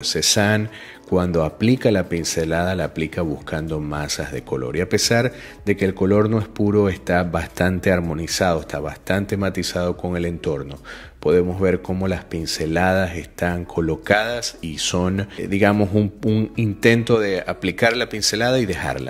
Cezanne cuando aplica la pincelada, la aplica buscando masas de color. Y a pesar de que el color no es puro, está bastante armonizado, está bastante matizado con el entorno. Podemos ver cómo las pinceladas están colocadas y son, eh, digamos, un intento de aplicar la pincelada y dejarla.